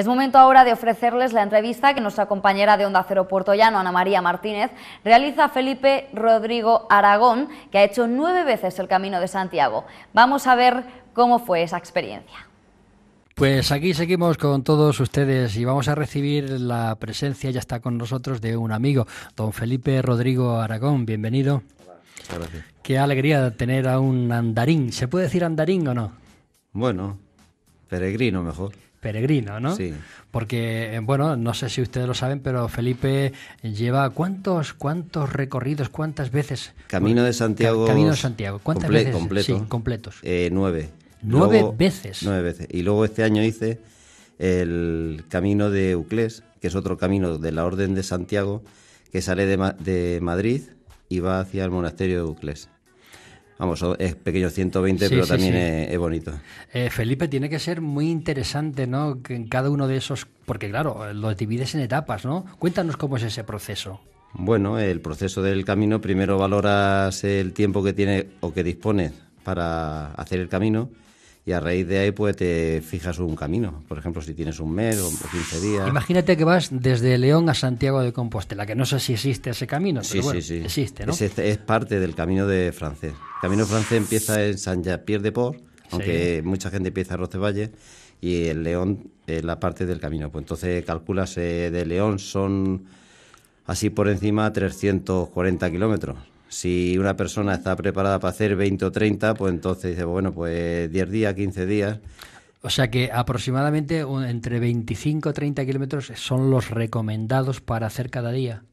Es momento ahora de ofrecerles la entrevista que nuestra compañera de Onda Cero Llano, Ana María Martínez, realiza Felipe Rodrigo Aragón, que ha hecho nueve veces el Camino de Santiago. Vamos a ver cómo fue esa experiencia. Pues aquí seguimos con todos ustedes y vamos a recibir la presencia, ya está con nosotros, de un amigo, don Felipe Rodrigo Aragón. Bienvenido. Hola, gracias. Qué alegría tener a un andarín. ¿Se puede decir andarín o no? Bueno, peregrino mejor peregrino, ¿no? Sí. Porque, eh, bueno, no sé si ustedes lo saben, pero Felipe lleva cuántos, cuántos recorridos, cuántas veces. Camino de Santiago. Camino de Santiago. ¿Cuántas veces? Completo. completos. Eh, nueve. Nueve veces. Nueve veces. Y luego este año hice el camino de Euclés, que es otro camino de la Orden de Santiago, que sale de, de Madrid y va hacia el monasterio de Euclés. Vamos, es pequeño 120, pero también Es, bonito. Eh, Felipe, tiene que ser muy interesante, ¿no? en cada uno de esos, porque claro, lo divides en etapas, ¿no? Cuéntanos cómo es ese proceso. Bueno, el proceso del camino, primero valoras el tiempo que tienes o que dispones para hacer el camino y a raíz de ahí pues te fijas un camino. Por ejemplo, si tienes un mes o 15 días. Imagínate que vas desde León a Santiago de Compostela, que no sé si existe ese camino, pero sí, sí, sí. existe, Es, parte del camino de francés. El camino francés empieza en saint Pierre de Port, aunque mucha gente empieza en Rocevalle, y el León es la parte del camino. Pues entonces calculas eh, de León son así por encima 340 kilómetros si una persona está preparada para hacer 20 o 30, pues entonces dice, bueno, pues 10 días, 15 días. O sea que aproximadamente entre 25 o 30 kilómetros son los recomendados para hacer cada día.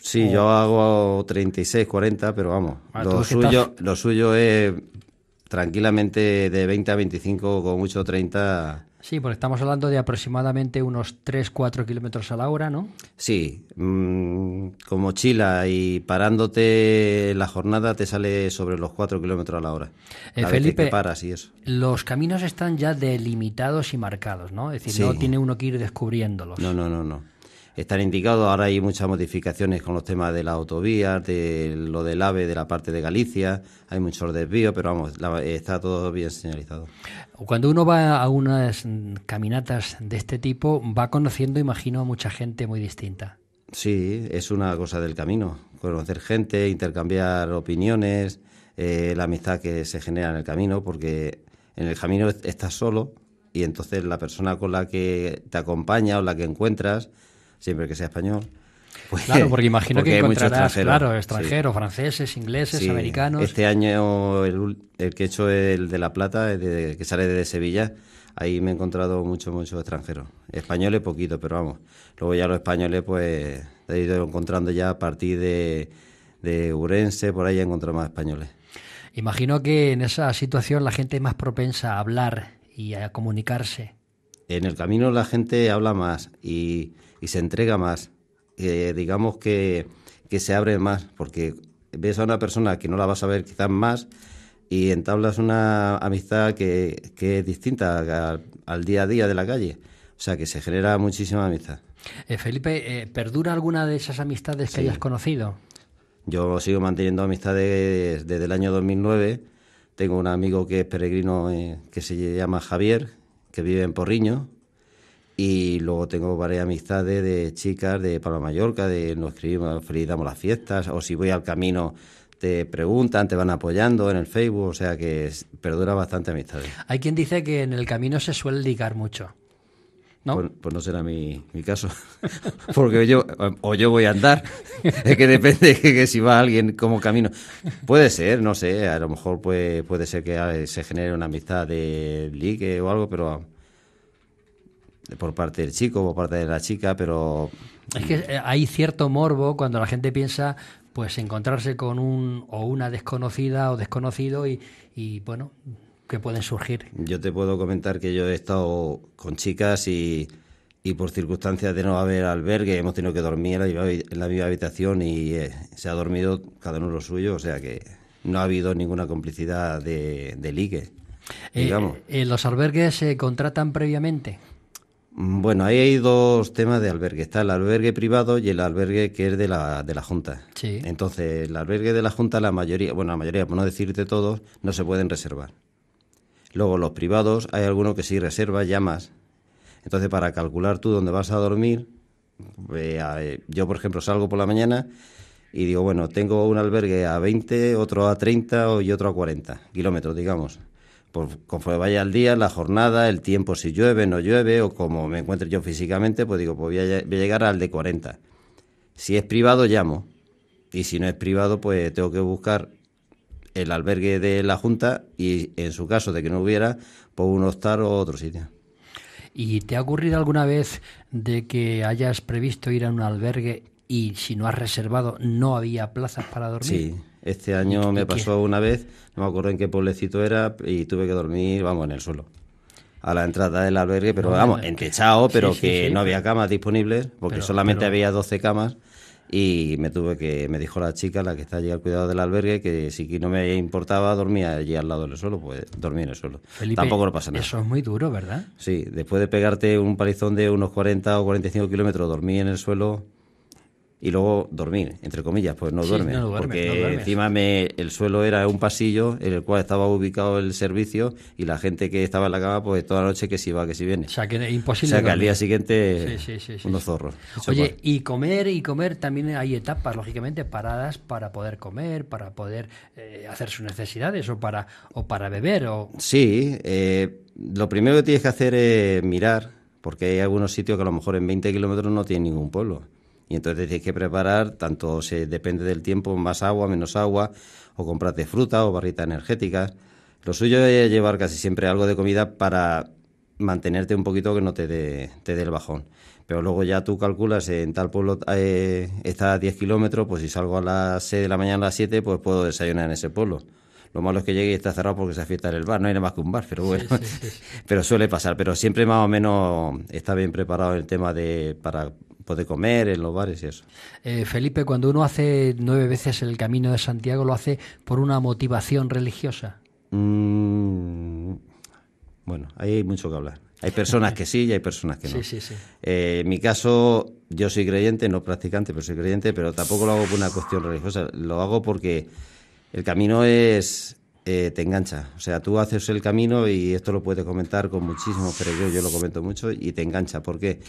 Sí, yo hago 36, 40, pero vamos, ah, lo, suyo, lo suyo es tranquilamente de 20 a 25, con mucho 30. Sí, porque estamos hablando de aproximadamente unos 3-4 kilómetros a la hora, ¿no? Sí, mmm, con mochila y parándote la jornada te sale sobre los 4 kilómetros a la hora. Eh, Felipe, para, y eso. los caminos están ya delimitados y marcados, ¿no? Es decir, no tiene uno que ir descubriéndolos. No, no, no, no están indicados. Ahora hay muchas modificaciones con los temas de la autovía, de lo del AVE de la parte de Galicia, hay muchos desvíos, pero vamos, está todo bien señalizado. Cuando uno va a unas caminatas de este tipo, va conociendo, imagino, a mucha gente muy distinta. Sí, es una cosa del camino, conocer gente, intercambiar opiniones, eh, la amistad que se genera en el camino, porque en el camino estás solo y entonces la persona con la que te acompaña o la que encuentras siempre que sea español. Pues, claro, porque imagino que encontrarás, extranjeros, claro, extranjeros, franceses, ingleses, americanos. Este año el, que he hecho el de La Plata, que sale de Sevilla, ahí me he encontrado mucho muchos extranjeros. Españoles poquito, pero vamos. Luego ya los españoles, pues, he ido encontrando ya a partir de, de Urense, por ahí he encontrado más españoles. Imagino que en esa situación la gente es más propensa a hablar y a comunicarse en el camino la gente habla más y, se entrega más. digamos que, se abre más, porque ves a una persona que no la vas a ver quizás más y entablas una amistad que, es distinta al, día a día de la calle. O sea que se genera muchísima amistad. Eh, Felipe, eh, ¿perdura alguna de esas amistades que hayas conocido? Yo sigo manteniendo amistades desde el año 2009. Tengo un amigo que es peregrino eh, que se llama Javier, que vive en Porriño. Y luego tengo varias amistades de chicas de Palma Mallorca, de nos escribimos, felicitamos las fiestas, o si voy al camino te preguntan, te van apoyando en el Facebook, o sea que perdura bastante amistades. Hay quien dice que en el camino se suele ligar mucho. ¿No? Pues, pues, no será mi, mi caso. Porque yo, o yo voy a andar. Es que depende de si va alguien como camino. Puede ser, no sé, a lo mejor puede, puede ser que se genere una amistad de ligue o algo, pero eh, por parte del chico, por parte de la chica, pero... Es que eh, hay cierto morbo cuando la gente piensa, pues encontrarse con un o una desconocida o desconocido y, y bueno, pueden surgir. Yo te puedo comentar que yo he estado con chicas y, por circunstancias de no haber albergue hemos tenido que dormir en la misma, habitación y eh, se ha dormido cada uno lo suyo, o sea que no ha habido ninguna complicidad de, de ligue. E, eh, eh, ¿Los albergues se contratan previamente? Mm, bueno, ahí hay dos temas de albergue. Está el albergue privado y el albergue que es de la, de la Junta. Sí. Entonces, el albergue de la Junta, la mayoría, bueno, la mayoría, por no decirte todos, no se pueden reservar. Luego los privados, hay alguno que sí reserva llamas. Entonces, para calcular tú dónde vas a dormir, eh, yo, por ejemplo, salgo por la mañana y digo, bueno, tengo un albergue a 20, otro a 30 y otro a 40 kilómetros, digamos. Por, conforme vaya el día, la jornada, el tiempo, si llueve, no llueve, o como me encuentre yo físicamente, pues digo, pues voy a llegar al de 40. Si es privado, llamo. Y si no es privado, pues tengo que buscar el albergue de la Junta y, en su caso de que no hubiera, por pues un hostal o otro sitio. ¿Y te ha ocurrido alguna vez de que hayas previsto ir a un albergue y si no has reservado no había plazas para dormir? Sí, este año me pasó una vez, no me acuerdo en qué pueblecito era y tuve que dormir, vamos, en el suelo a la entrada del albergue, pero vamos, vamos, eh, entechado, pero que no había camas disponibles, porque solamente había 12 camas y me tuve que me dijo la chica la que está allí al cuidado del albergue que si no me importaba dormía allí al lado del suelo pues dormí en el suelo tampoco lo pasa nada eso es muy duro verdad sí después de pegarte un palizón de unos 40 o 45 kilómetros dormí en el suelo y luego dormir, entre comillas, pues no, duerme, no duerme, porque encima me, el suelo era un pasillo en el cual estaba ubicado el servicio y la gente que estaba en la cama, pues toda la noche que si va, que si viene. O sea, que es imposible. O sea, que al día siguiente unos zorros. Oye, y comer, y comer, también hay etapas, lógicamente, paradas para poder comer, para poder eh, hacer sus necesidades o para, o para beber. O... Sí, eh, lo primero que tienes que hacer es mirar, porque hay algunos sitios que a lo mejor en 20 kilómetros no tienen ningún pueblo. Y entonces tienes que preparar, tanto se depende del tiempo, más agua, menos agua, o comprarte fruta o barrita energéticas. Lo suyo es llevar casi siempre algo de comida para mantenerte un poquito que no te dé el bajón. Pero luego ya tú calculas, en tal pueblo eh, está a 10 kilómetros, pues si salgo a las 6 de la mañana a las 7, pues puedo desayunar en ese pueblo. Lo malo es que llegue y está cerrado porque se afiesta en el bar, no hay nada más que un bar, pero bueno, pero suele pasar. Pero siempre más o menos está bien preparado el tema de para Puede comer en los bares y eso. Eh, Felipe, cuando uno hace nueve veces el camino de Santiago, ¿lo hace por una motivación religiosa? Mm, bueno, ahí hay mucho que hablar. Hay personas que sí y hay personas que no. Sí, sí, sí. Eh, en mi caso, yo soy creyente, no practicante, pero soy creyente, pero tampoco lo hago por una cuestión religiosa. Lo hago porque el camino es. Eh, te engancha. O sea, tú haces el camino y esto lo puedes comentar con muchísimo pero yo, lo comento mucho y te engancha. ¿Por qué?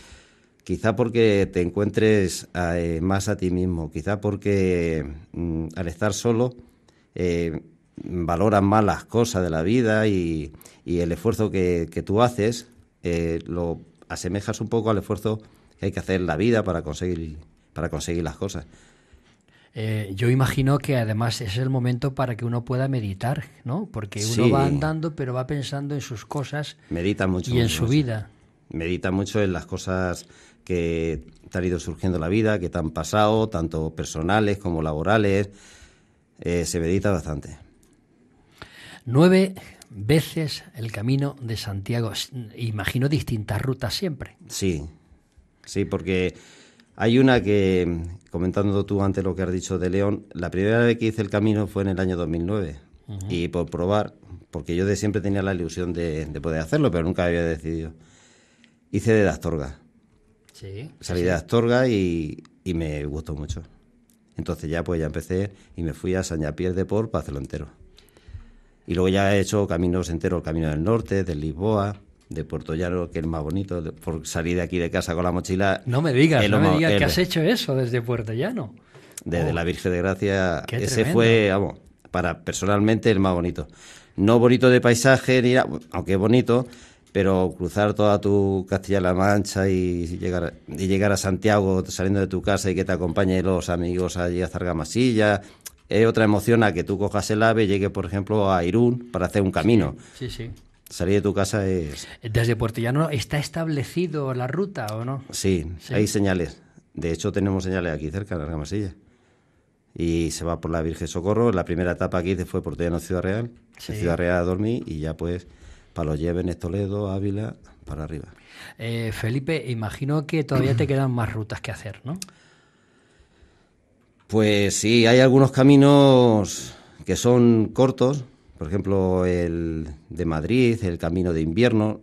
Quizá porque te encuentres eh, más a ti mismo, quizá porque mm, al estar solo eh, valoras más las cosas de la vida y, el esfuerzo que, tú haces eh, lo asemejas un poco al esfuerzo que hay que hacer en la vida para conseguir, para conseguir las cosas. yo imagino que además es el momento para que uno pueda meditar, ¿no? Porque uno va andando, pero va pensando en sus cosas. Medita mucho. Y en su vida. Medita mucho en las cosas que te han ido surgiendo la vida, que te han pasado, tanto personales como laborales. Eh, se medita bastante. Nueve veces el camino de Santiago. Imagino distintas rutas siempre. Sí, sí, porque hay una que, comentando tú antes lo que has dicho de León, la primera vez que hice el camino fue en el año 2009. Y por probar, porque yo de siempre tenía la ilusión de, de poder hacerlo, pero nunca había decidido. Hice de Astorga Salí de Astorga y, me gustó mucho. Entonces ya pues ya empecé y me fui a San de Por para hacerlo entero. Y luego ya he hecho caminos enteros, el camino del norte, de Lisboa, de Puerto Llano, que es más bonito, por salir de aquí de casa con la mochila. No me digas, no me digas que has hecho eso desde Puerto Llano. Desde oh. la Virgen de Gracia, ese fue, vamos, para personalmente el más bonito. No bonito de paisaje, ni, aunque es bonito, pero cruzar toda tu Castilla-La Mancha y llegar, y llegar a Santiago saliendo de tu casa y que te acompañen los amigos allí a Zargamasilla, es otra emoción a que tú cojas el ave y llegue, por ejemplo, a Irún para hacer un camino. Sí, sí. Salir de tu casa es... Desde no está establecido la ruta o no? Sí, hay señales. De hecho, tenemos señales aquí cerca, en Argamasilla. Y se va por la Virgen Socorro. La primera etapa aquí hice fue Puertillano Ciudad Real. Ciudad Real dormí y ya pues para los lleven Toledo, Ávila, para arriba. Eh, Felipe, imagino que todavía te quedan más rutas que hacer, ¿no? Pues sí, hay algunos caminos que son cortos, por ejemplo el de Madrid, el camino de invierno,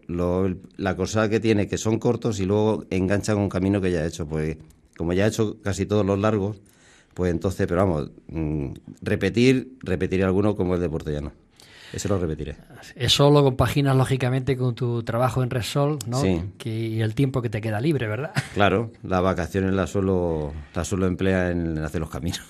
la cosa que tiene que son cortos y luego enganchan un camino que ya he hecho, pues como ya he hecho casi todos los largos, pues entonces, pero vamos, mm, repetir, repetir alguno como el de Portellano. Eso lo repetiré. Eso lo compaginas lógicamente con tu trabajo en Resol, ¿no? y el tiempo que te queda libre, ¿verdad? Claro, las vacaciones las solo las emplear en, hacer los caminos.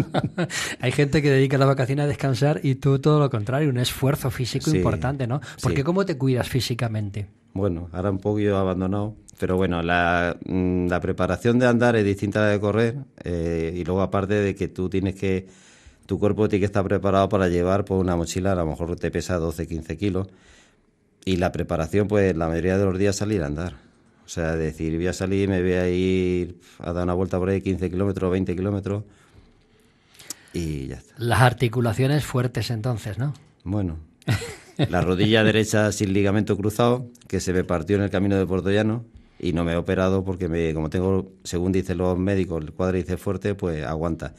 Hay gente que dedica las vacaciones a descansar y tú todo lo contrario, un esfuerzo físico importante, ¿no? Porque ¿cómo te cuidas físicamente? Bueno, ahora un poco he abandonado, pero bueno, mm, la, preparación de andar es distinta a de correr eh, y luego aparte de que tú tienes que tu cuerpo tiene que estar preparado para llevar por pues, una mochila, a lo mejor te pesa 12, 15 kilos. Y la preparación, pues la mayoría de los días salir a andar. O sea, decir, voy a salir, me voy a ir a dar una vuelta por ahí 15 kilómetros, 20 kilómetros. Y ya está. Las articulaciones fuertes entonces, ¿no? Bueno. la rodilla derecha sin ligamento cruzado, que se me partió en el camino de Portollano y no me he operado porque me, como tengo, según dicen los médicos, el cuádriceps fuerte, pues aguanta.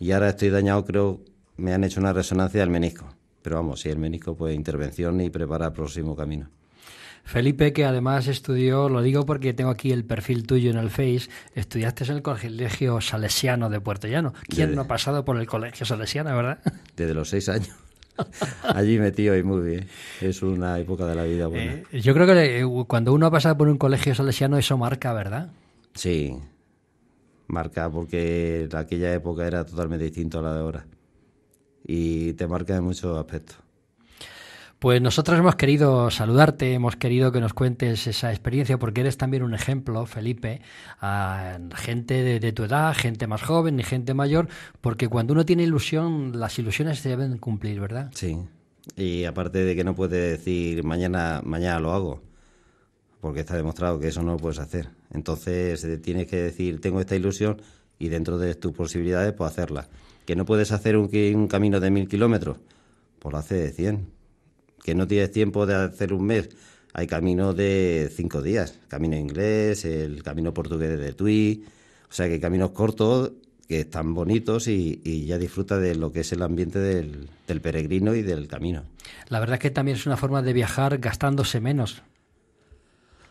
Y ahora estoy dañado, creo, me han hecho una resonancia del menisco. Pero vamos, si el menisco, pues intervención y preparar el próximo camino. Felipe, que además estudió, lo digo porque tengo aquí el perfil tuyo en el Face, estudiaste en el Colegio Salesiano de Puerto Llano. ¿Quién no ha pasado por el Colegio Salesiano, verdad? Desde los seis años. Allí metido y muy bien. Es una época de la vida buena. Eh, yo creo que eh, cuando uno ha pasado por un colegio salesiano, eso marca, ¿verdad? Sí, marca porque aquella época era totalmente distinto a la de ahora. Y te marca en muchos aspectos. Pues nosotros hemos querido saludarte, hemos querido que nos cuentes esa experiencia, porque eres también un ejemplo, Felipe, a gente de, de, tu edad, gente más joven y gente mayor, porque cuando uno tiene ilusión, las ilusiones se deben cumplir, ¿verdad? Sí. Y aparte de que no puedes decir mañana, mañana lo hago, porque está demostrado que eso no lo puedes hacer. Entonces eh, tienes que decir, tengo esta ilusión y dentro de tus posibilidades, puedo hacerla. Que no puedes hacer un, camino de mil kilómetros, pues lo haces de cien. Que no tienes tiempo de hacer un mes, hay caminos de cinco días. Camino inglés, el camino portugués de Tui. O sea que caminos cortos que están bonitos y, ya disfruta de lo que es el ambiente del, peregrino y del camino. La verdad es que también es una forma de viajar gastándose menos,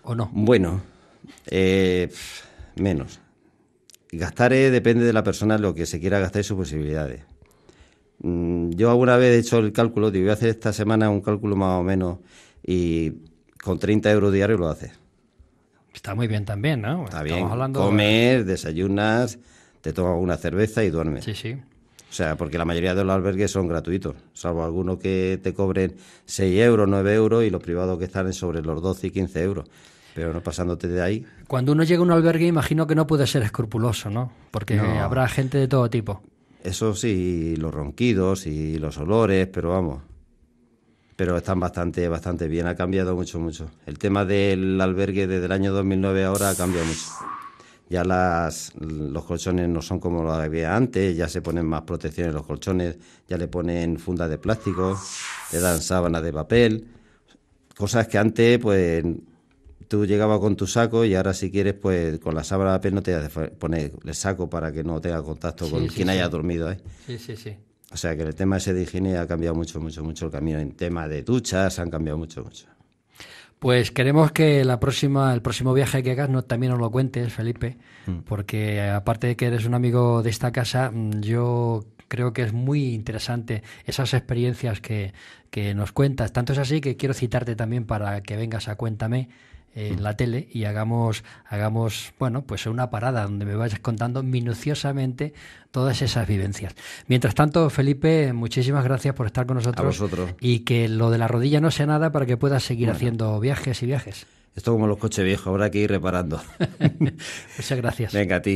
¿o no? Bueno, eh, menos. Gastar depende de la persona lo que se quiera gastar y sus posibilidades. Mm, yo alguna vez he hecho el cálculo, te voy a hacer esta semana un cálculo más o menos y con 30 euros diarios lo haces. Está muy bien también, ¿no? Está bien. comes Comer, desayunas, te tomas una cerveza y duermes. Sí, sí. O sea, porque la mayoría de los albergues son gratuitos, salvo algunos que te cobren 6 euros, 9 euros y los privados que están sobre los 12 y 15 euros pero no pasándote de ahí. Cuando uno llega a un albergue, imagino que no puede ser escrupuloso, ¿no? Porque habrá gente de todo tipo. Eso sí, los ronquidos y los olores, pero vamos. Pero están bastante, bastante bien, ha cambiado mucho, mucho. El tema del albergue desde el año 2009 ahora ha cambiado mucho. Ya las, los colchones no son como los había antes, ya se ponen más protecciones los colchones, ya le ponen fundas de plástico, le dan sábanas de papel, cosas que antes pues tú llegabas con tu saco y ahora si quieres, pues con la sábana de la no te pones poner el saco para que no tenga contacto con quien haya dormido ahí. ¿eh? Sí, sí, sí. O sea que el tema ese de higiene ha cambiado mucho, mucho, mucho el camino. En tema de duchas han cambiado mucho, mucho. Pues queremos que la próxima, el próximo viaje que hagas no, también nos lo cuentes, Felipe, mm. porque aparte de que eres un amigo de esta casa, mm, yo creo que es muy interesante esas experiencias que, que nos cuentas. Tanto es así que quiero citarte también para que vengas a Cuéntame en la tele y hagamos, hagamos, bueno, pues una parada donde me vayas contando minuciosamente todas esas vivencias. Mientras tanto, Felipe, muchísimas gracias por estar con nosotros. Y que lo de la rodilla no sea nada para que puedas seguir haciendo viajes y viajes. Esto como los coches viejos, habrá que ir reparando. Muchas gracias. Venga, a ti.